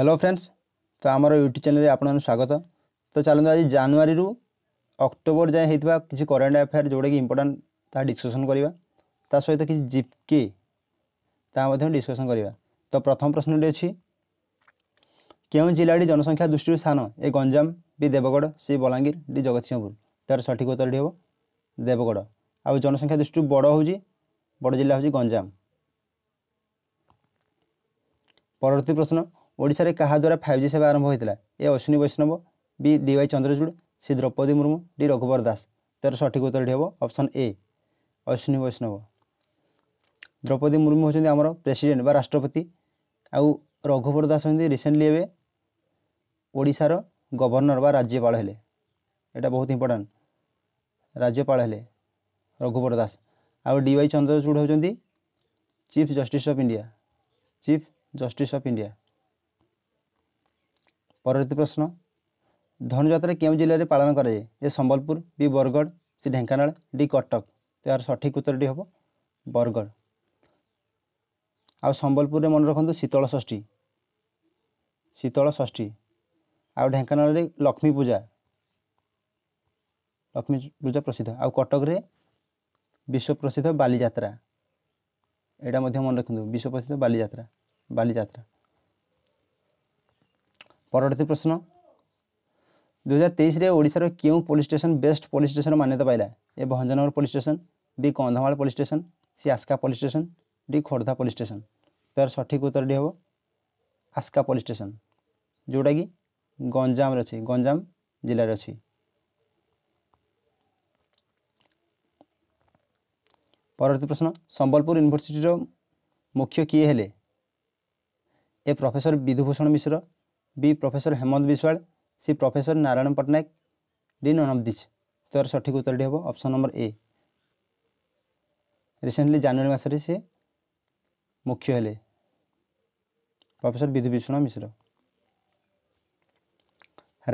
Hello friends তো আমার YouTube ଚ୍ୟାନେଲ୍ରେ ଆପଣମାନଙ୍କୁ ସ୍ୱାଗତ ତ ଚାଲନ୍ତୁ ଆଜି ଜାନୁଆରୀରୁ ଅକ୍ଟୋବର ଯାଏଁ ହେଇଥିବା କିଛି କରେଣ୍ଟ ଆଫେୟାର୍ ଯେଉଁଟାକି ଇମ୍ପୋର୍ଟାଣ୍ଟ ତାହା ଡିସ୍କସନ୍ କରିବା ତା ସହିତ କିଛି ଜିପ୍କେ ତାହା ମଧ୍ୟ ଡିସ୍କସନ୍ କରିବା ତ ପ୍ରଥମ ପ୍ରଶ୍ନଟି ଅଛି କେଉଁ ଜିଲ୍ଲାଟି ଜନସଂଖ୍ୟା ଦୃଷ୍ଟିରୁ ସ୍ଥାନ A Ganjam B Deogarh C Balangir D Jagatsinghpur ତା'ର ସଠିକ ଉତ୍ତରଟି ହେବ ଦେବଗଡ଼ ଆଉ ଜନସଂଖ୍ୟା ଦୃଷ୍ଟିରୁ ବଡ଼ ହେଉଛି ବଡ଼ ଜିଲ୍ଲା ହେଉଛି ଗଞ୍ଜାମ ପରବର୍ତ୍ତୀ ପ୍ରଶ୍ନ ଓଡ଼ିଶାରେ କାହା ଦ୍ୱାରା ଫାଇଭ୍ ଜି ସେବା ଆରମ୍ଭ ହୋଇଥିଲା A Ashwini Vaishnaw B D Y Chandrachud C Droupadi Murmu D Raghubar Das ତେର ସଠିକ ଉତ୍ତରଟି ହେବ ଅପସନ୍ ଏ ଅଶ୍ୱିନୀ ବୈଷ୍ଣବ ଦ୍ରୌପଦୀ ମୁର୍ମୁ ହେଉଛନ୍ତି ଆମର ପ୍ରେସିଡେଣ୍ଟ ବା ରାଷ୍ଟ୍ରପତି ଆଉ ରଘୁବର ଦାସ ହେଉଛନ୍ତି ରିସେଣ୍ଟଲି ଏବେ ଓଡ଼ିଶାର ଗଭର୍ଣ୍ଣର ବା ରାଜ୍ୟପାଳ ହେଲେ ଏଇଟା ବହୁତ ଇମ୍ପୋର୍ଟାଣ୍ଟ ରାଜ୍ୟପାଳ ହେଲେ ରଘୁବର ଦାସ ଆଉ ଡିୱାଇ ୱାଇ ଚନ୍ଦ୍ରଚୂଡ଼ ହେଉଛନ୍ତି chief justice of India chief justice of India ପରବର୍ତ୍ତୀ ପ୍ରଶ୍ନ ଧନୁଯାତ୍ରା କେଉଁ ଜିଲ୍ଲାରେ ପାଳନ କରାଯାଏ A Sambalpur B Bargarh C Dhenkanal D Cuttack ଏହାର ସଠିକ ଉତ୍ତରଟି ହେବ ବରଗଡ଼ ଆଉ ସମ୍ବଲପୁରରେ ମନେ ରଖନ୍ତୁ ଶୀତଳ ଷଷ୍ଠୀ ଶୀତଳ ଷଷ୍ଠୀ ଆଉ ଢେଙ୍କାନାଳରେ ଲକ୍ଷ୍ମୀ ପୂଜା ଲକ୍ଷ୍ମୀ ପୂଜା ପ୍ରସିଦ୍ଧ ଆଉ କଟକରେ ବିଶ୍ୱପ୍ରସିଦ୍ଧ ବାଲିଯାତ୍ରା ଏଇଟା ମଧ୍ୟ ମନେ ରଖନ୍ତୁ ବିଶ୍ୱପ୍ରସିଦ୍ଧ ବାଲିଯାତ୍ରା ବାଲିଯାତ୍ରା পরবর্তী প্রশ্ন দু হাজার তেইশে ওড়শার কেউ police station best police station মান্যতা পাইলা A Bhanjanagar police station B Kandhamal police station C Aska police station D Khordha police station তার সঠিক উত্তরটি হব আসকা পুলিশ স্টেশন যেটা কি গঞ্জামে অছি গঞ্জাম জেলার অছি পরবর্তী প্রশ্ন সম্বলপুর ইউনিভার্সিটির মুখ্য কিয়ে হলে A professor Bidhubhushan Mishra B professor Hemanta Biswal C professor Narayan Pattanaik D none of this তো সঠিক উত্তরটি হব অপশন নম্বর এ রিসেন্টলি জানুয়ারি মাসে সে মুখ্য হলে প্রফেসর বিধুভূষণ মিশ্র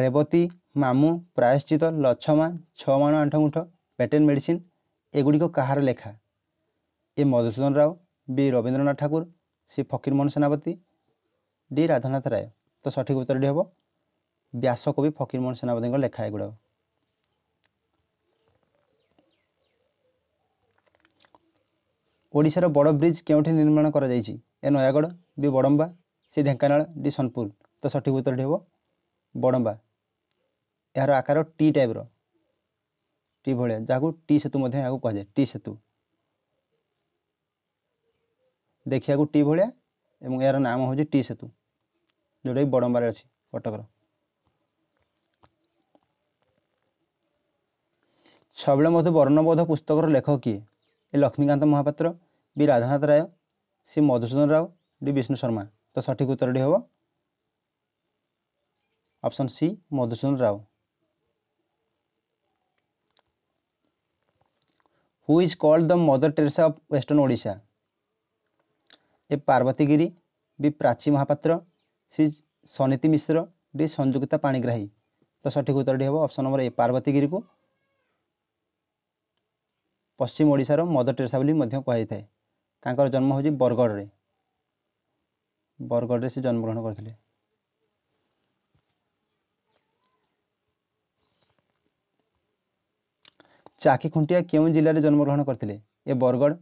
ରେବତୀ ମାମୁଁ ପ୍ରାୟଶ୍ଚିତ লছমা ଛଅ ମାଣ ଆଣ୍ଠଗୁଣ୍ଠ ପେଟେଣ୍ଟ ମେଡ଼ିସିନ ଏଗୁଡ଼ିକ କାହାର ଲେଖା A Madhusudan Rao B Rabindranath Thakur C Fakirmohan Senapati D Radhanath Ray তো সঠিক উত্তরটি হব ବ୍ୟାସକବି ଫକୀରମୋହନ ସେନାପତିଙ୍କ ଲେଖା ଏଗୁଡ଼ାକ ଓଡ଼ିଶାର ବଡ଼ ବ୍ରିଜ୍ କେଉଁଠି ନିର୍ମାଣ କରାଯାଇଛି A Nayagarh B Badamba C Dhenkanal D Sonepur ତ ସଠିକ୍ ଉତ୍ତରଟି ହେବ ବଡ଼ମ୍ବା ଏହାର ଆକାର ଟି ଟାଇପ୍ର ଟି ଭଳିଆ ଯାହାକୁ ଟି ସେତୁ ମଧ୍ୟ ଏହାକୁ କୁହାଯାଏ ଟି ସେତୁ ଦେଖିବାକୁ ଟି ଭଳିଆ ଏବଂ ଏହାର ନାମ ହେଉଛି ଟି ସେତୁ ଯେଉଁଟାକି ବଡ଼ମ୍ବାରେ ଅଛି କଟକର ସବଳ ମଧ୍ୟ ବର୍ଣ୍ଣବୋଧ ପୁସ୍ତକର ଲେଖକ କିଏ A Laxmikanta Mohapatra B Radhanath Ray C Madhusudan Rao D Bishnu Sharma ତ ସଠିକ୍ ଉତ୍ତରଟି ହେବ option C Madhusudan Rao who is called the mother Teresa of western Odisha A Parbatigiri B Prachi Mohapatra C Suniti Mishra D Sanjukta Panigrahi ତ ସଠିକ୍ ଉତ୍ତରଟି ହେବ ଅପସନ୍ ନମ୍ବର ଏ ପାର୍ବତୀଗିରିକୁ ପଶ୍ଚିମ ଓଡ଼ିଶାର ମଦର ଟେରେସା ବୋଲି ମଧ୍ୟ କୁହାଯାଇଥାଏ ତାଙ୍କର ଜନ୍ମ ହେଉଛି ବରଗଡ଼ରେ ବରଗଡ଼ରେ ସେ ଜନ୍ମଗ୍ରହଣ କରିଥିଲେ ଚାକି ଖୁଣ୍ଟିଆ କେଉଁ ଜିଲ୍ଲାରେ ଜନ୍ମଗ୍ରହଣ କରିଥିଲେ A Bargarh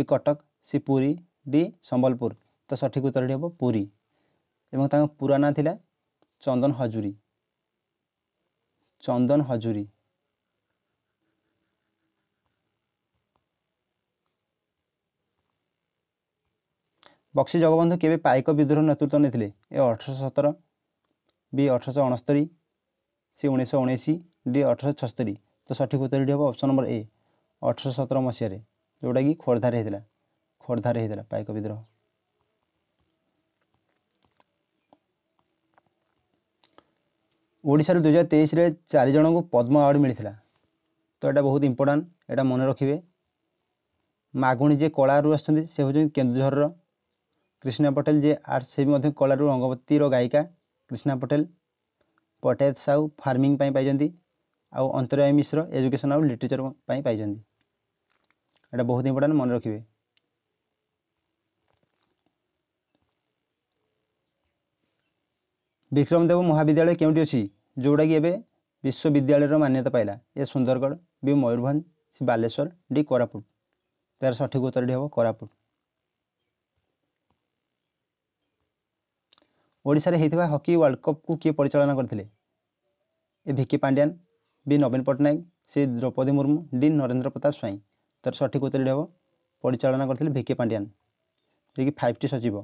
B Cuttack C Puri D Sambalpur ତ ସଠିକ୍ ଉତ୍ତରଟି ହେବ ପୁରୀ ଏବଂ ତାଙ୍କ ପୁରା ନାଁ ଥିଲା ଚନ୍ଦନ ହଜୁରୀ ଚନ୍ଦନ ହଜୁରୀ ବକ୍ସି ଜଗବନ୍ଧୁ କେବେ ପାଇକ ବିଦ୍ରୋହ ନେତୃତ୍ୱ ନେଇଥିଲେ ଏ ଅଠରଶହ ସତର ବି ଅଠରଶହ ଅଣସ୍ତରୀ ସି ଉଣେଇଶହ ଉଣେଇଶି ଡି ଅଠରଶହ ଛସ୍ତରୀ ତ ସଠିକ ଉତ୍ତରଟି ହେବ ଅପସନ୍ ନମ୍ବର ଏ ଅଠରଶହ ସତର ମସିହାରେ ଯେଉଁଟାକି ଖୋର୍ଦ୍ଧାରେ ହେଇଥିଲା ଖୋର୍ଦ୍ଧାରେ ହେଇଥିଲା ପାଇକ ବିଦ୍ରୋହ ଓଡ଼ିଶାରୁ ଦୁଇହଜାର ତେଇଶରେ ଚାରି ଜଣଙ୍କୁ ପଦ୍ମ ଆୱାର୍ଡ଼ ମିଳିଥିଲା ତ ଏଇଟା ବହୁତ ଇମ୍ପୋର୍ଟାଣ୍ଟ ଏଇଟା ମନେ ରଖିବେ ମାଗୁଣି ଯିଏ କଳାରୁ ଆସୁଛନ୍ତି ସେ ହେଉଛନ୍ତି କେନ୍ଦୁଝରର କ୍ରିଷ୍ଣା ପଟେଲ ଯିଏ ଆର୍ଟ ସେ ବି ମଧ୍ୟ କଳାରୁ ରଙ୍ଗବତୀର ଗାୟିକା କ୍ରିଷ୍ଣା ପଟେଲ ପଟେତ ସାହୁ ଫାର୍ମିଂ ପାଇଁ ପାଇଛନ୍ତି ଆଉ ଅନ୍ତରାୟ ମିଶ୍ର ଏଜୁକେସନ୍ ଆଉ ଲିଟରେଚର୍ ପାଇଁ ପାଇଛନ୍ତି ଏଇଟା ବହୁତ ଇମ୍ପୋର୍ଟାଣ୍ଟ ମନେ ରଖିବେ ବିକ୍ରମ ଦେବ ମହାବିଦ୍ୟାଳୟ କେଉଁଠି ଅଛି ଯେଉଁଟାକି ଏବେ ବିଶ୍ୱବିଦ୍ୟାଳୟର ମାନ୍ୟତା ପାଇଲା A Sundargarh B Mayurbhanj C Balasore D Koraput ତା'ର ସଠିକ୍ ଉତ୍ତରଟି ହେବ କୋରାପୁଟ ଓଡ଼ିଶାରେ ହୋଇଥିବା ହକି ୱାର୍ଲଡ଼ କପ୍କୁ କିଏ ପରିଚାଳନା କରିଥିଲେ ଏ ଭିକି ପାଣ୍ଡିଆନ୍ ବି ନବୀନ ପଟ୍ଟନାୟକ ସି ଦ୍ରୌପଦୀ ମୁର୍ମୁ ଡି ନରେନ୍ଦ୍ର ପ୍ରତାପ ସ୍ୱାଇଁ ତା'ର ସଠିକ୍ ଉତ୍ତରଟି ହେବ ପରିଚାଳନା କରିଥିଲେ ଭିକେ ପାଣ୍ଡିଆନ୍ ଯିଏକି ଫାଇଭ୍ ଟି ସଚିବ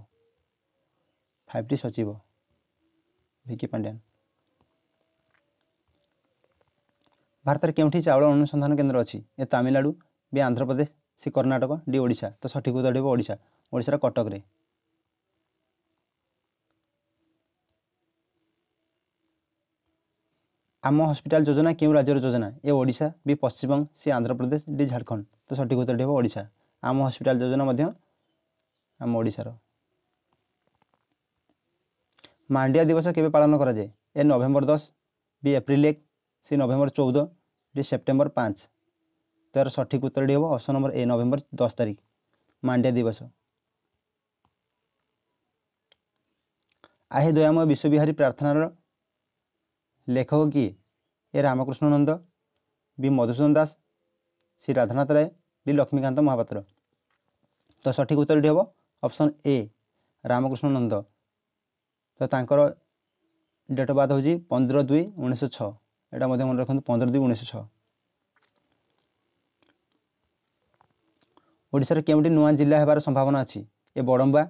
ଫାଇଭ୍ ଟି ସଚିବ ଭିକି ପାଣ୍ଡିଆନ ଭାରତରେ କେଉଁଠି ଚାଉଳ ଅନୁସନ୍ଧାନ କେନ୍ଦ୍ର ଅଛି ଏ ତାମିଲନାଡ଼ୁ ବି ଆନ୍ଧ୍ରପ୍ରଦେଶ ସେ କର୍ଣ୍ଣାଟକ ଡି ଓଡ଼ିଶା ତ ସଠିକ୍ ଉତ୍ତର ହେବ ଓଡ଼ିଶା ଓଡ଼ିଶାର କଟକରେ ଆମ ହସ୍ପିଟାଲ ଯୋଜନା କେଉଁ ରାଜ୍ୟର ଯୋଜନା ଏ ଓଡ଼ିଶା ବି ପଶ୍ଚିମବଙ୍ଗ ସେ ଆନ୍ଧ୍ରପ୍ରଦେଶ ଡି ଝାଡ଼ଖଣ୍ଡ ତ ସଠିକ୍ ଉତ୍ତର ହେବ ଓଡ଼ିଶା ଆମ ହସ୍ପିଟାଲ ଯୋଜନା ମଧ୍ୟ ଆମ ଓଡ଼ିଶାର ମାଣ୍ଡିଆ ଦିବସ କେବେ ପାଳନ କରାଯାଏ ଏ ନଭେମ୍ବର ଦଶ ବି ଏପ୍ରିଲ ଏକ ସି ନଭେମ୍ବର ଚଉଦ ଡି ସେପ୍ଟେମ୍ବର ପାଞ୍ଚ ତା'ର ସଠିକ୍ ଉତ୍ତରଟି ହେବ ଅପସନ୍ ନମ୍ବର ଏ ନଭେମ୍ବର ଦଶ ତାରିଖ ମାଣ୍ଡିଆ ଦିବସ ଆହେ ଦୟାମୟ ବିଶ୍ୱବିହାରୀ ପ୍ରାର୍ଥନାର ଲେଖକ କିଏ ଏ ରାମକୃଷ୍ଣ ନନ୍ଦ ବି ମଧୁସୂଦନ ଦାସ ଶ୍ରୀ ରାଧାନାଥ ରାୟ ବି ଲକ୍ଷ୍ମୀକାନ୍ତ ମହାପାତ୍ର ତ ସଠିକ୍ ଉତ୍ତରଟି ହେବ ଅପସନ୍ ଏ ରାମକୃଷ୍ଣ ନନ୍ଦ ତ ତାଙ୍କର ଡେଟ୍ ଅଫ୍ ବାର୍ଥ ହେଉଛି ପନ୍ଦର ଦୁଇ ଉଣେଇଶହ ଛଅ ଏଇଟା ମଧ୍ୟ ମନେ ରଖନ୍ତୁ ପନ୍ଦର ଦୁଇ ଉଣେଇଶହ ଛଅ ଓଡ଼ିଶାର କେଉଁଠି ନୂଆ ଜିଲ୍ଲା ହେବାର ସମ୍ଭାବନା ଅଛି A Badamba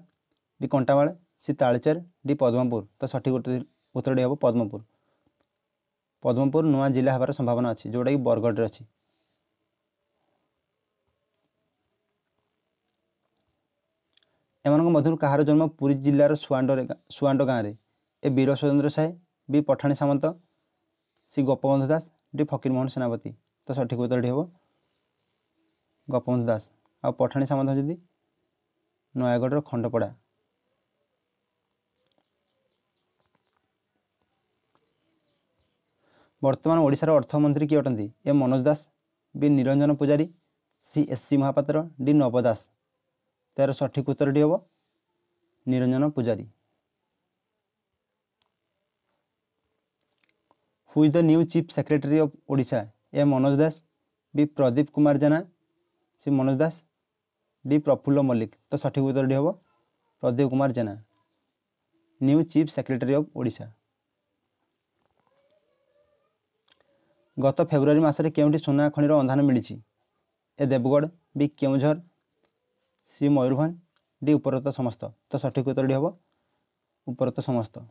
B Kantamal C Talcher D Padampur ତ ସଠିକ୍ ଉତ୍ତରଟି ହେବ ପଦ୍ମପୁର ପଦ୍ମପୁର ନୂଆ ଜିଲ୍ଲା ହେବାର ସମ୍ଭାବନା ଅଛି ଯେଉଁଟାକି ବରଗଡ଼ରେ ଅଛି ଏମାନଙ୍କ ମଧ୍ୟରୁ କାହାର ଜନ୍ମ ପୁରୀ ଜିଲ୍ଲାର ସୁଆଣ୍ଡରେ ସୁଆଣ୍ଡ ଗାଁରେ ଏ ବୀର ସ୍ୱତନ୍ତ୍ର Sai B Pathani Samanta C Gopabandhu Das D Fakirmohan Senapati ତ ସଠିକ୍ ଉତ୍ତରଟି ହେବ ଗୋପବନ୍ଧୁ ଦାସ ଆଉ ପଠାଣି ସାମନ୍ତ ହେଉଛନ୍ତି ନୟାଗଡ଼ର ଖଣ୍ଡପଡ଼ା ବର୍ତ୍ତମାନ ଓଡ଼ିଶାର ଅର୍ଥମନ୍ତ୍ରୀ କିଏ ଅଟନ୍ତି A Manoj Das B Niranjan Pujari C S C Mohapatra D Naba Das তার সঠিক উত্তরটি হব Niranjan Pujari who is the new chief secretary of Odisha A Manoj Das B Pradeep Kumar Jena C Manoj Das D Prafulla Mallik তো সঠিক উত্তরটি হব Pradeep Kumar Jena new chief secretary of Odisha গত ফেব্রুয়ারি মাসে কেউটি সোনা খনির অনুদান মিছে A Deogarh B Keonjhar C Mayurbhanj D ଉପରତ ସମସ୍ତ ତ ସଠିକ ଉତ୍ତରଟି ହେବ ଉପରତ ସମସ୍ତ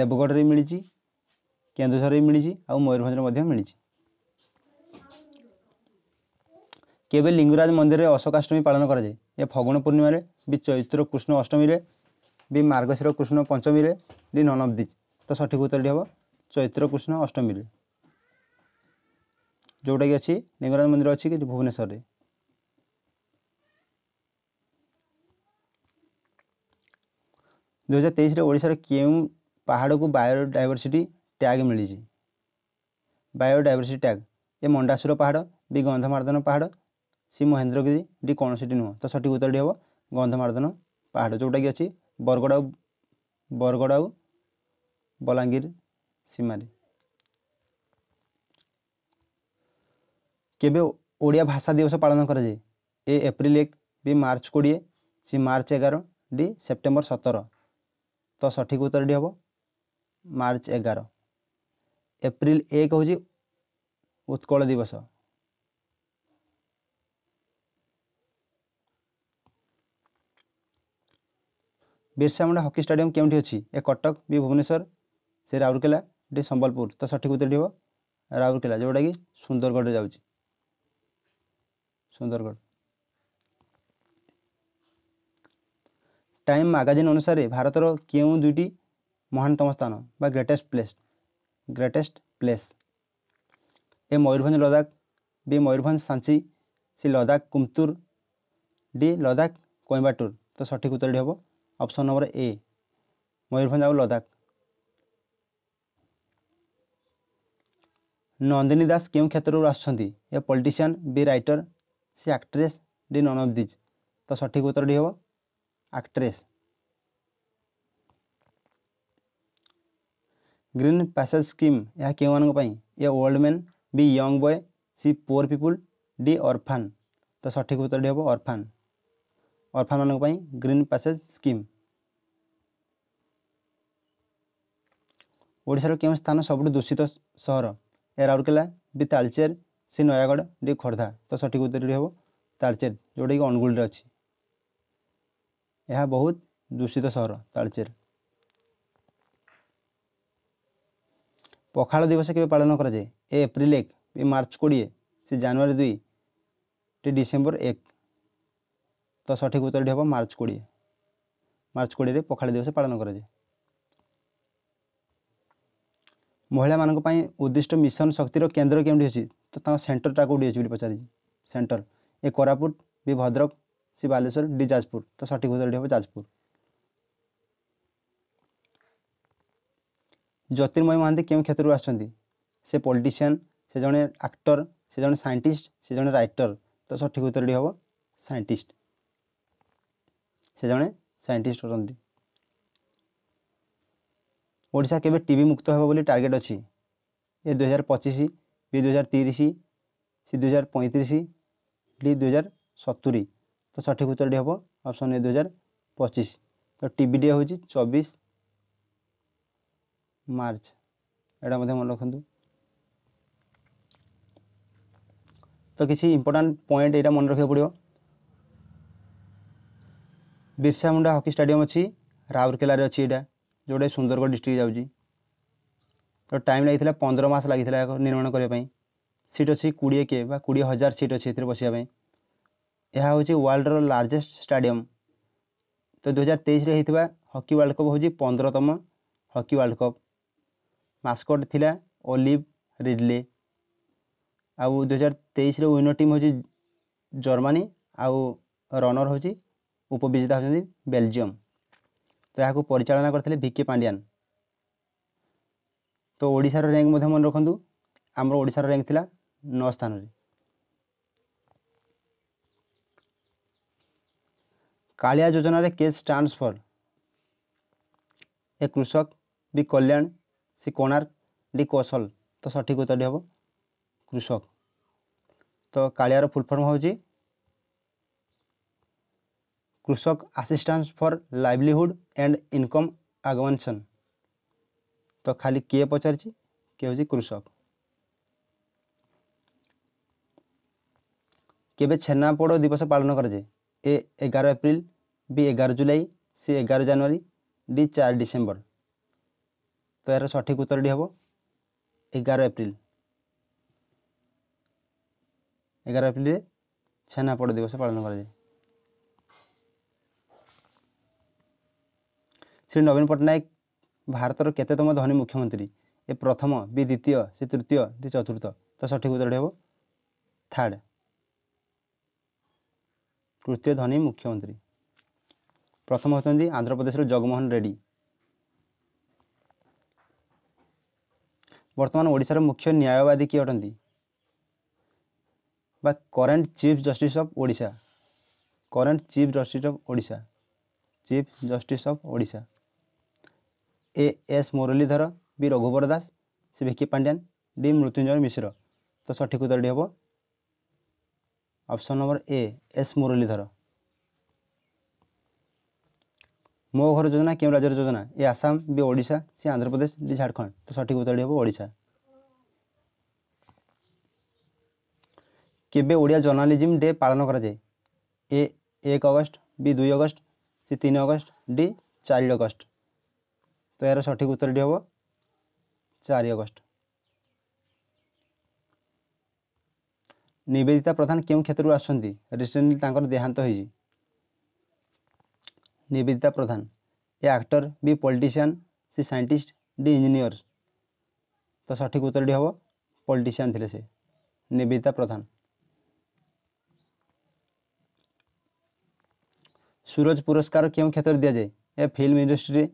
ଦେବଗଡ଼ରେ ମିଳିଛି କେନ୍ଦୁଝରରେ ମିଳିଛି ଆଉ ମୟୂରଭଞ୍ଜରେ ମଧ୍ୟ ମିଳିଛି କେବେ ଲିଙ୍ଗରାଜ ମନ୍ଦିରରେ ଅଶୋକାଷ୍ଟମୀ ପାଳନ କରାଯାଏ ଏ ଫଗୁଣ ପୂର୍ଣ୍ଣିମାରେ ବି ଚୈତ୍ର କୃଷ୍ଣ ଅଷ୍ଟମୀରେ ବି ମାର୍ଗଶିର କୃଷ୍ଣ ପଞ୍ଚମୀରେ ଡି ନନ୍ ଅଫ୍ ଦିଜ୍ ତ ସଠିକ ଉତ୍ତରଟି ହେବ ଚୈତ୍ର କୃଷ୍ଣ ଅଷ୍ଟମୀରେ ଯେଉଁଟାକି ଅଛି ଲିଙ୍ଗରାଜ ମନ୍ଦିର ଅଛି କି ଭୁବନେଶ୍ୱରରେ ଦୁଇହଜାର ତେଇଶରେ ଓଡ଼ିଶାର କେଉଁ ପାହାଡ଼କୁ ବାୟୋଡାଇଭରସିଟି ଟ୍ୟାଗ୍ ମିଳିଛି ବାୟୋଡାଇଭରସିଟି ଟ୍ୟାଗ୍ ଏ ମଣ୍ଡାସୁର ପାହାଡ଼ ବି ଗନ୍ଧମାର୍ଦ୍ଦନ ପାହାଡ଼ ସି ମହେନ୍ଦ୍ରଗିରି ଡି କୌଣସିଟି ନୁହଁ ତ ସଠିକ୍ ଉତ୍ତରଟି ହେବ ଗନ୍ଧମାର୍ଦ୍ଦନ ପାହାଡ଼ ଯେଉଁଟାକି ଅଛି ବରଗଡ଼ ବରଗଡ଼ ବଲାଙ୍ଗୀର ସୀମାରେ କେବେ ଓଡ଼ିଆ ଭାଷା ଦିବସ ପାଳନ କରାଯାଏ ଏ ଏପ୍ରିଲ ଏକ ବି ମାର୍ଚ୍ଚ କୋଡ଼ିଏ ସି ମାର୍ଚ୍ଚ ଏଗାର ଡି ସେପ୍ଟେମ୍ବର ସତର ତ ସଠିକ୍ ଉତ୍ତରଟି ହେବ ମାର୍ଚ୍ଚ ଏଗାର ଏପ୍ରିଲ ଏକ ହେଉଛି ଉତ୍କଳ ଦିବସ ବିର୍ସା ମୁଣ୍ଡା ହକି ଷ୍ଟାଡିୟମ୍ କେଉଁଠି ଅଛି ଏ କଟକ ବି ଭୁବନେଶ୍ୱର ସେ ରାଉରକେଲା ଏଠି ସମ୍ବଲପୁର ତ ସଠିକ୍ ଉତ୍ତରଟି ହେବ ରାଉରକେଲା ଯେଉଁଟାକି ସୁନ୍ଦରଗଡ଼ରେ ଯାଉଛି ସୁନ୍ଦରଗଡ଼ টাইম ম্যাগাজিন অনুসারে ভারতর কেউ দুইটি মহানতম স্থান বা greatest place greatest place A Mayurbhanj Ladakh B Mayurbhanj Sanchi C Ladakh Coimbatore D Ladakh Coimbatore তো সঠিক উত্তরটি হব অপশন নম্বর এ ময়ূরভঞ্জ আর লদাখ নন্দিনী দাস কেউ ক্ষেত্রর আসছেন A politician B writer C actress D none of these তো সঠিক উত্তরটি হব actress. ग्रीन पैसेज स्कीम यह क्यों A old man B young boy C poor people D orphan तो सठिक उत्तर हम अर्फान अर्फान मानी ग्रीन पैसेज स्कीम ଓଡ଼ିଶାର କେଉଁ ସ୍ଥାନ ସବୁଠୁ ଦୂଷିତ ସହର A Rourkela B Talcher C Nayagarh D Khordha ତ ସଠିକ୍ ଉତ୍ତରଟି ହେବ ତାଳଚେର ଯେଉଁଟାକି ଅନୁଗୁଳରେ ଅଛି ଏହା ବହୁତ ଦୂଷିତ ସହର ତାଳଚେର ପଖାଳ ଦିବସ କେବେ ପାଳନ କରାଯାଏ ଏ ଏପ୍ରିଲ ଏକ ବି ମାର୍ଚ୍ଚ କୋଡ଼ିଏ ସେ ଜାନୁଆରୀ ଦୁଇ ଟି ଡିସେମ୍ବର ଏକ ତ ସଠିକ୍ ଉତ୍ତରଟି ହେବ ମାର୍ଚ୍ଚ କୋଡ଼ିଏ ମାର୍ଚ୍ଚ କୋଡ଼ିଏରେ ପଖାଳ ଦିବସ ପାଳନ କରାଯାଏ ମହିଳାମାନଙ୍କ ପାଇଁ ଉଦ୍ଦିଷ୍ଟ ମିଶନ ଶକ୍ତିର କେନ୍ଦ୍ର କେଉଁଠି ଅଛି ତ ତାଙ୍କ ସେଣ୍ଟରଟା କେଉଁଠି ଅଛି ବୋଲି ପଚାରିଛି centre A Koraput B Bhadrak C Balasore D Jajpur তো সঠিক উত্তরটি হবে যাজপুর জ্যোতির্ময় মহান্তি কেউ ক্ষেত্রু আসছেন সে পলিটিশিয়ান সে জনে আক্টর সে জনে সাইন্টিস্ট সে জনে রাইটর তো সঠিক উত্তরটি হব সাইন্টিস্ট সে জনে সাইন্টিস্ট অটନ୍ତି ଓଡ଼ିଶା କେବେ ଟିଭି ମୁକ୍ତ ହେବ ବୋଲି ଟାର୍ଗେଟ୍ ଅଛି ଏ ଦୁଇ ହଜାର ପଚିଶ ବି ଦୁଇ ହଜାର ତିରିଶ ସି ଦୁଇ ହଜାର ପଇଁତିରିଶ ଡି ଦୁଇ ହଜାର ସତୁରି তো সঠিক উত্তরটি হব অপশন এ দু হাজার পঁচিশ তো টিভি ডে হচ্ছে চব্বিশ মার্চ এটা মধ্যে মনে রাখতু তো কিছু ইম্পর্টাট পয়েন্ট এটা মনে রাখা পড়ব বিরসা মুন্ডা হকি স্টাডিয়াম অছি রাউরকেলার অছি এটা যেটা সুন্দরগড় ডিস্ট্রিক্ট যাচ্ছি তো টাইম লাগিছিল পনেরো মাস লাগিছিল নির্মাণ করা সিট অছি কোড়িয়ে কে বা কোড়িয়ে হাজার সিট অছি এর বসিয়া ଏହା ହେଉଛି ୱାର୍ଲଡ଼ର ଲାର୍ଜେଷ୍ଟ ଷ୍ଟାଡ଼ିୟମ୍ ତ ଦୁଇହଜାର ତେଇଶରେ ହେଇଥିବା ହକି ୱାର୍ଲଡ଼ କପ୍ ହେଉଛି ପନ୍ଦରତମ ହକି ୱାର୍ଲଡ଼ କପ୍ ମାସ୍କଟ୍ ଥିଲା ଓଲିଭ୍ ରିଡ୍ଲେ ଆଉ ଦୁଇହଜାର ତେଇଶରେ ୱିନର୍ ଟିମ୍ ହେଉଛି ଜର୍ମାନୀ ଆଉ ରନର୍ ହେଉଛି ଉପବିଜେତା ହେଉଛନ୍ତି ବେଲଜିୟମ୍ ତ ଏହାକୁ ପରିଚାଳନା କରିଥିଲେ ଭିକେ ପାଣ୍ଡିଆନ୍ ତ ଓଡ଼ିଶାର ର୍ୟାଙ୍କ ମଧ୍ୟ ମନେ ରଖନ୍ତୁ ଆମର ଓଡ଼ିଶାର ର୍ୟାଙ୍କ ଥିଲା ନଅ ସ୍ଥାନରେ କାଳିଆ ଯୋଜନାରେ କେସ୍ ଷ୍ଟାଣ୍ଡସ୍ ଫର୍ ଏ କୃଷକ ବି କଲ୍ୟାଣ ସି କୋଣାର୍କ ଡି କୌଶଲ ତ ସଠିକ୍ ଉତ୍ତରଟି ହେବ କୃଷକ ତ କାଳିଆର ଫୁଲ୍ ଫର୍ମ ହେଉଛି Krushak assistance for livelihood and income augmentation তো খালি কে পচারিছি কে হচ্ছে কৃষক কেবে ছেনাপোড় দিবস পালন করা যায় ए एघार अप्रिल बी एघार जुलाई सी एघार जानुवरी डि चार डिसेम्बर त सठिक उत्तरटी हे एघार अप्रिल एघार अप्रिल छेना पड दिवस कर श्री नवीन पट्टनायक भारत केतम धनी मुख्यमंत्री ए प्रथम बी द्वितीय सी तृतीय दि चतुर्थ तो सठिक उत्तर हे थार्ड তৃতীয় ধনী মুখ্যমন্ত্রী প্রথম হচ্ছেন আন্ধ্রপ্রদেশের জগমোহন রেড্ডি বর্তমান ওড়িশার মুখ্য ন্যায়বাদী কি অটান্তি বা current chief justice of Odisha current chief justice of Odisha chief justice of Odisha A S Muralidhar B Raghubar Das C V K Pandian D Mrutyunjay Mishra तो सठिक उत्तर टी हम option number A S Muralidhar Mo Ghar ଯୋଜନା କେଉଁ ରାଜ୍ୟର ଯୋଜନା A Assam B Odisha C Andhra Pradesh D Jharkhand ତ ସଠିକ୍ ଉତ୍ତରଟି ହେବ ଓଡ଼ିଶା କେବେ ଓଡ଼ିଆ ଜର୍ଣ୍ଣାଲିଜିମ୍ ଡେ ପାଳନ କରାଯାଏ ଏ ଏକ ଅଗଷ୍ଟ ବି ଦୁଇ ଅଗଷ୍ଟ ସି ତିନି ଅଗଷ୍ଟ ଡି ଚାରି ଅଗଷ୍ଟ ତ ଏହାର ସଠିକ୍ ଉତ୍ତରଟି ହେବ ଚାରି ଅଗଷ୍ଟ निवेदिता प्रधान क्यों क्षेत्र आसेंटली देहांत होवेदिता Pradhan A actor B politician C scientist D engineers तो सठिक उत्तर हम पॉलिटिशियन थिले से निवेदिता प्रधान सूरज पुरस्कार क्यों क्षेत्र दि जाए A film industry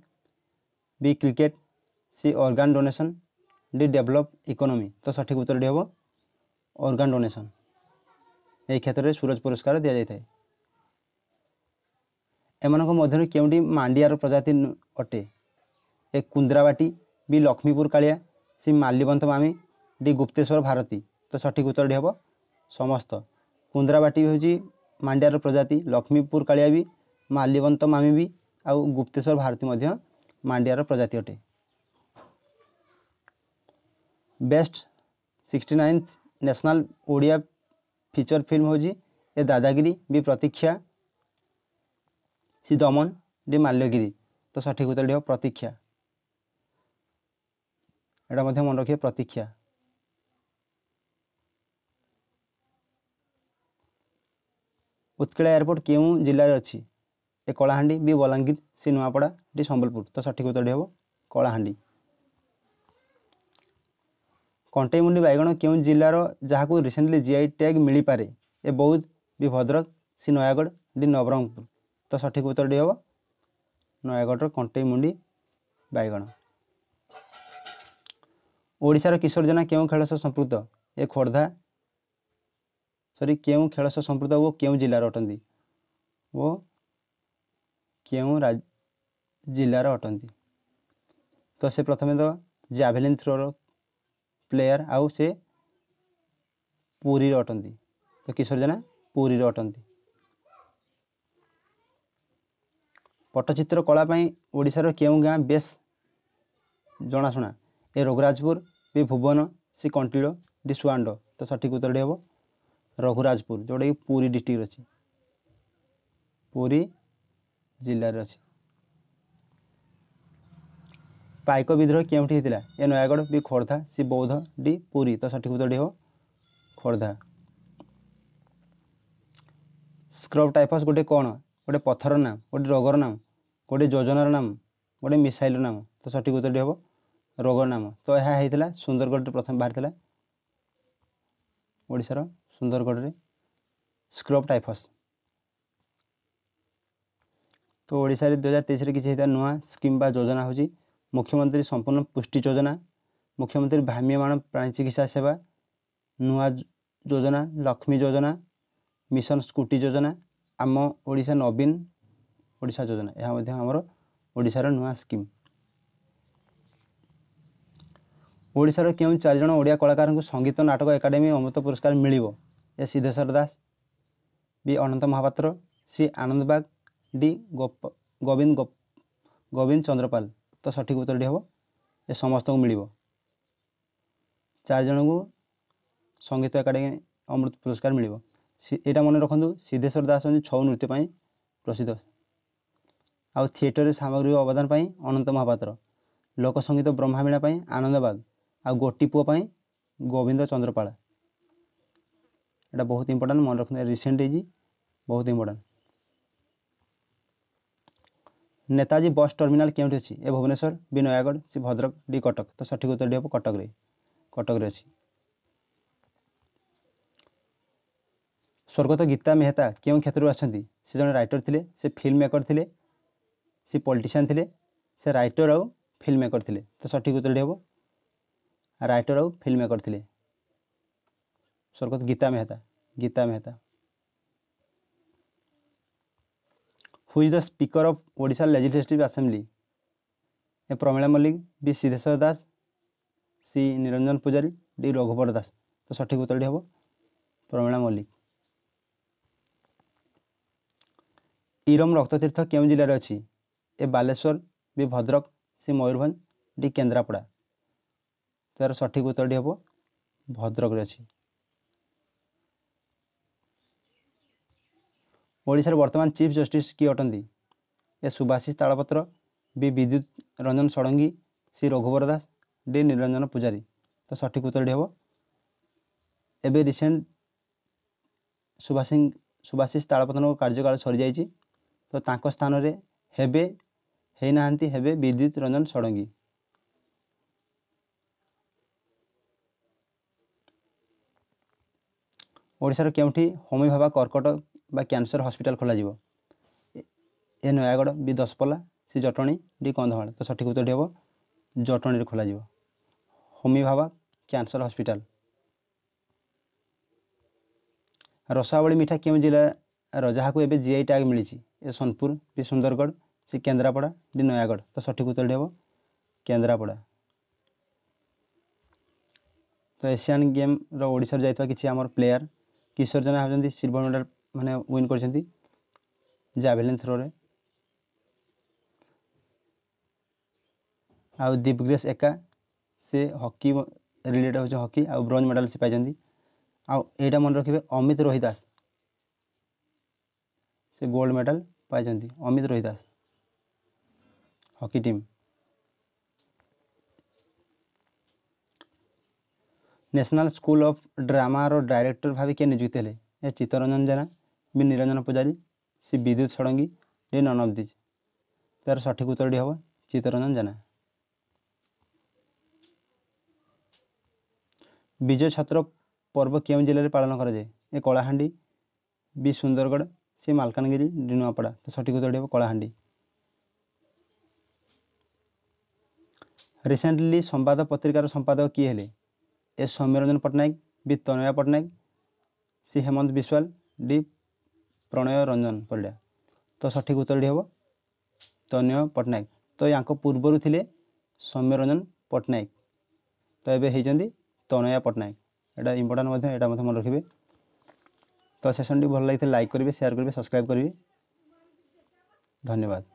B cricket C organ donation D develop economy तो सठिक उत्तर हम ऑर्गन डोनेशन এই ক্ষেত্রে সুরজ পুরস্কার দিয়াযাইଥାଏ এମାନଙ୍କ ମଧ୍ୟରୁ କେଉଁଟି ମାଣ୍ଡିଆର ପ୍ରଜାତି ଅଟେ A Kundrabati B Lakshmipur Kalia C Malyabanta Mami D Gupteswar Bharati ତ ସଠିକ୍ ଉତ୍ତରଟି ହେବ ସମସ୍ତ କୁନ୍ଦ୍ରାବାଟି ହେଉଛି ମାଣ୍ଡିଆର ପ୍ରଜାତି ଲକ୍ଷ୍ମୀପୁର କାଳିଆ ବି ମାଲ୍ୟବନ୍ତ ମାମି ବି ଆଉ ଗୁପ୍ତେଶ୍ୱର ଭାରତୀ ମଧ୍ୟ ମାଣ୍ଡିଆର ପ୍ରଜାତି ଅଟେ best sixty ninth national Odia feature film ହେଉଛି ଏ ଦାଦାଗିରି ବି ପ୍ରତୀକ୍ଷା ସି ଦମନ ଡି ମାଲ୍ୟଗିରି ତ ସଠିକ୍ ଉତ୍ତରଟି ହେବ ପ୍ରତୀକ୍ଷା ଏଇଟା ମଧ୍ୟ ମନେ ରଖିବେ ପ୍ରତୀକ୍ଷା ଉତ୍କଳ ଏୟାରପୋର୍ଟ କେଉଁ ଜିଲ୍ଲାରେ ଅଛି A Kalahandi B Balangir C Nuapada D Sambalpur ତ ସଠିକ୍ ଉତ୍ତରଟି ହେବ କଳାହାଣ୍ଡି କଣ୍ଟେଇମୁଣ୍ଡି ବାଇଗଣ କେଉଁ ଜିଲ୍ଲାର ଯାହାକୁ ରିସେଣ୍ଟଲି ଜି ଆଇ ଟ୍ୟାଗ୍ ମିଳିପାରେ A Boudh B Bhadrak C Nayagarh D Nabarangpur ତ ସଠିକ୍ ଉତ୍ତରଟି ହେବ ନୟାଗଡ଼ର କଣ୍ଟେଇମୁଣ୍ଡି ବାଇଗଣ ଓଡ଼ିଶାର କିଶୋର ଜେନା କେଉଁ ଖେଳ ସହ ସମ୍ପୃକ୍ତ ଏ ଖୋର୍ଦ୍ଧା ସରି କେଉଁ ଖେଳ ସହ ସମ୍ପୃକ୍ତ ଓ କେଉଁ ଜିଲ୍ଲାର ଅଟନ୍ତି ଓ କେଉଁ ଜିଲ୍ଲାର ଅଟନ୍ତି ତ ସେ ପ୍ରଥମେ ତ ଜାଭେଲିନ୍ ଥ୍ରୋର ପ୍ଲେୟାର ଆଉ ସେ ପୁରୀରେ ଅଟନ୍ତି ତ କିଶୋର ଜେନା ପୁରୀରେ ଅଟନ୍ତି ପଟ୍ଟଚିତ୍ର କଳା ପାଇଁ ଓଡ଼ିଶାର କେଉଁ ଗାଁ ବେଶ୍ ଜଣାଶୁଣା A Raghurajpur B Bhuban C Kantilo D Suanda ତ ସଠିକ୍ ଉତ୍ତରଟି ହେବ ରଘୁରାଜପୁର ଯେଉଁଟାକି ପୁରୀ ଡିଷ୍ଟ୍ରିକ୍ଟରେ ଅଛି ପୁରୀ ଜିଲ୍ଲାରେ ଅଛି ପାଇକ ବିଦ୍ରୋହ କେଉଁଠି ହେଇଥିଲା A Nayagarh B Khordha C Boudh D Puri ତ ସଠିକ୍ ଉତ୍ତରଟି ହେବ ଖୋର୍ଦ୍ଧା ସ୍କ୍ରବ୍ ଟାଇଫସ୍ ଗୋଟେ କ'ଣ ଗୋଟେ ପଥର ନାମ ଗୋଟେ ରୋଗର ନାମ ଗୋଟେ ଯୋଜନାର ନାମ ଗୋଟେ ମିସାଇଲ୍ର ନାମ ତ ସଠିକ୍ ଉତ୍ତରଟି ହେବ ରୋଗ ନାମ ତ ଏହା ହେଇଥିଲା ସୁନ୍ଦରଗଡ଼ରେ ପ୍ରଥମେ ବାହାରିଥିଲା ଓଡ଼ିଶାର ସୁନ୍ଦରଗଡ଼ରେ ସ୍କ୍ରବ୍ ଟାଇଫସ୍ ତ ଓଡ଼ିଶାରେ ଦୁଇ ହଜାର ତେଇଶରେ କିଛି ହେଇଥିଲା ନୂଆ ସ୍କିମ୍ ବା ଯୋଜନା ହେଉଛି ମୁଖ୍ୟମନ୍ତ୍ରୀ ସମ୍ପୂର୍ଣ୍ଣ ପୁଷ୍ଟି ଯୋଜନା ମୁଖ୍ୟମନ୍ତ୍ରୀ ଭ୍ରାମ୍ୟମାଣ ପ୍ରାଣୀ ଚିକିତ୍ସା ସେବା ନୂଆ ଯୋଜନା ଲକ୍ଷ୍ମୀ ଯୋଜନା ମିଶନ ସ୍କୁଟି ଯୋଜନା ଆମ ଓଡ଼ିଶା ନବୀନ ଓଡ଼ିଶା ଯୋଜନା ଏହା ମଧ୍ୟ ଆମର ଓଡ଼ିଶାର ନୂଆ ସ୍କିମ୍ ଓଡ଼ିଶାର କେଉଁ ଚାରିଜଣ ଓଡ଼ିଆ କଳାକାରଙ୍କୁ ସଙ୍ଗୀତ ନାଟକ ଏକାଡେମୀ ଅମୃତ ପୁରସ୍କାର ମିଳିବ A Siddheswar Das B Ananta Mahapatra C Ananda Bag D Gop Gobinda Gobinda Chandrapal ତ ସଠିକ୍ ଉତ୍ତରଟି ହେବ ଯେ ସମସ୍ତଙ୍କୁ ମିଳିବ ଚାରି ଜଣଙ୍କୁ ସଙ୍ଗୀତ ଏକାଡେମୀ ଅମୃତ ପୁରସ୍କାର ମିଳିବ ଏଇଟା ମନେ ରଖନ୍ତୁ ସିଦ୍ଧେଶ୍ୱର ଦାସ ହେଉଛନ୍ତି ଛଉ ନୃତ୍ୟ ପାଇଁ ପ୍ରସିଦ୍ଧ ଆଉ ଥିଏଟରରେ ସାମଗ୍ରିକ ଅବଦାନ ପାଇଁ ଅନନ୍ତ ମହାପାତ୍ର ଲୋକ ସଙ୍ଗୀତ ବ୍ରହ୍ମାବୀଣା ପାଇଁ ଆନନ୍ଦ ବାଗ ଆଉ ଗୋଟି ପୁଅ ପାଇଁ ଗୋବିନ୍ଦ ଚନ୍ଦ୍ରପାଳ এটা বহুত ইম্পর্টেন্ট মনে রাখুন ରିସେଣ୍ଟ এজি ବହୁତ ଇମ୍ପୋର୍ଟାଣ୍ଟ নেতাজি বস টর্মিনাল কেউটি অছি A Bhubaneswar B Nayagarh C Bhadrak D Cuttack তো সঠিক উত্তরটি হব কটকরে কটকরে অছি স্বর্গত গীতা মেহতা কেউ ক্ষেত্রু আসছেন সে জন রাইটর লে সে ফিল্ম মেকর লে সে পলিটিশিয়ান লে সে রাইটর আউ ফিল্ম মেকর লে তো সঠিক উত্তরটি হব রাইটর আউ ফিল্ম মেকর লে স্বর্গত Gita Mehta Gita Mehta who is the speaker of Odisha legislative assembly A Pramila Mallik B Siddheswar Das C Niranjan Pujari D Raghubar Das তো সঠিক উত্তরটি হব প্রমীলা মল্লিক ইরম রক্ততীর্থ কেউ জেলার অছি A Baleswar B Bhadrak C Mayurbhanj D Kendrapara তার সঠিক উত্তরটি হব ভদ্রকরে অছি ଓଡ଼ିଶାର ବର୍ତ୍ତମାନ ଚିଫ୍ ଜଷ୍ଟିସ୍ କିଏ ଅଟନ୍ତି ଏ ସୁଭାଶିଷ ତାଳପତ୍ର ବି ବିଦ୍ୟୁତ ରଞ୍ଜନ ଷଡ଼ଙ୍ଗୀ ଶ୍ରୀ ରଘୁବର ଦାସ ଡି ନିରଞ୍ଜନ ପୂଜାରୀ ତ ସଠିକ୍ ଉତ୍ତରଟି ହେବ ଏବେ ରିସେଣ୍ଟ ସୁଭାଷି ସୁଭାଶିଷ ତାଳପତ୍ରଙ୍କ କାର୍ଯ୍ୟକାଳ ସରିଯାଇଛି ତ ତାଙ୍କ ସ୍ଥାନରେ ହେବେ ହେଇନାହାନ୍ତି ହେବେ ବିଦ୍ୟୁତ ରଞ୍ଜନ ଷଡ଼ଙ୍ଗୀ ଓଡ଼ିଶାର କେଉଁଠି ହୋମି ଭାବା କର୍କଟ ବା କ୍ୟାନ୍ସର ହସ୍ପିଟାଲ ଖୋଲାଯିବ A Nayagarh B Daspalla C Jatani D Kandhamal ତ ସଠିକ୍ ଉତ୍ତରଟି ହେବ ଜଟଣୀରେ ଖୋଲାଯିବ ହୋମିଭାବା କ୍ୟାନ୍ସର ହସ୍ପିଟାଲ ରସାବଳୀ ମିଠା କେଉଁ ଜିଲ୍ଲାର ଯାହାକୁ ଏବେ ଜିଆଇ ଟ୍ୟାଗ୍ ମିଳିଛି A Sonepur B Sundargarh C Kendrapara D Nayagarh ତ ସଠିକ୍ ଉତ୍ତରଟି ହେବ କେନ୍ଦ୍ରାପଡ଼ା ତ ଏସିଆନ୍ ଗେମ୍ର ଓଡ଼ିଶାରୁ ଯାଇଥିବା କିଛି ଆମର ପ୍ଲେୟାର କିଶୋର ଜେନା ହେଉଛନ୍ତି ସିଲଭର ମେଡ଼ାଲ मैंने विन कर जाभेलीन थ्रो आप ग्रेस एका से हकी रिलेटेड हूँ हकी आ ब्रज मेडाल से पाई आईटा मन रखिए अमित रोहिदास से गोल्ड मेडल पाई Amit Rohidas hockey team national school of drama रो डायरेक्टर भाव किए निजुक्त चित्तरंजन जेना B Niranjan Pujari C Bidyut Sarangi D none of these তার সঠিক উত্তরটি হব চিত্তরঞ্জন জানা বিজয় ছাত্র পর্ব কেউ জেলার পালন করা যায় A Kalahandi B Sundargarh C Malkangiri D Nuapada তো সঠিক উত্তরটি হব কলাহান্ডি রিসেন্টলি সম্বাদ পত্রিকার সম্পাদক কি হলে A Soumyaranjan Patnaik B Tanaya Patnaik C Hemant Biswal D Pranay Ranjan पड़ा तो सठिक उत्तर हे तन्य पट्टनायक तो या पूर्वर थे सौम्य रंजन पट्टनायक तो ये होती तनया पट्टनायक ये इंपोर्टाट यहाँ मन रखिए तो सेसन टी भल लगे लाइक करेंगे सेयार करेंगे सब्सक्राइब करेंगे धन्यवाद